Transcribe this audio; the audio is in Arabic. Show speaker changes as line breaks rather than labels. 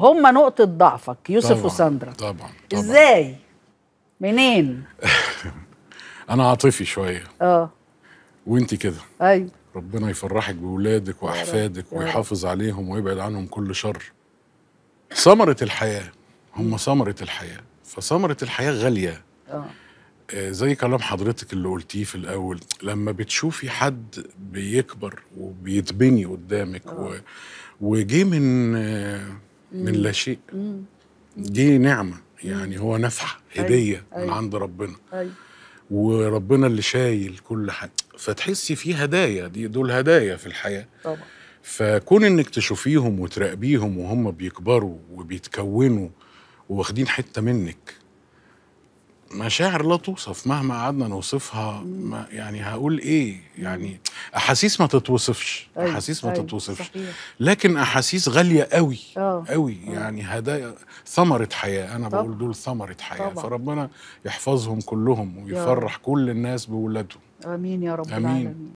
هم نقطه ضعفك يوسف طبعًا وساندرا طبعا, طبعًا. ازاي منين
انا عاطفي شويه اه وانت كده ايوه ربنا يفرحك بولادك واحفادك ويحافظ عليهم ويبعد عنهم كل شر ثمره الحياه هم ثمره الحياه فثمره الحياه غاليه اه, آه، زي كلام حضرتك اللي قلتيه في الاول لما بتشوفي حد بيكبر وبيتبني قدامك آه. و... وجي من آه، من لا شيء دي نعمه يعني هو نفحه أيوة، أيوة. هديه من عند ربنا أيوة. وربنا اللي شايل كل حاجه فتحسي في هدايا دي دول هدايا في الحياه طبعا فكون انك تشوفيهم وتراقبيهم وهم بيكبروا وبيتكونوا وواخدين حته منك مشاعر لا توصف مهما قعدنا نوصفها ما يعني هقول ايه يعني احاسيس ما تتوصفش أيوة، احاسيس ما أيوة، تتوصفش لكن احاسيس غاليه قوي قوي آه، آه. يعني هدايا ثمره حياه انا بقول دول ثمره حياه طبعا. فربنا يحفظهم كلهم ويفرح كل الناس بولادهم
امين يا رب العالمين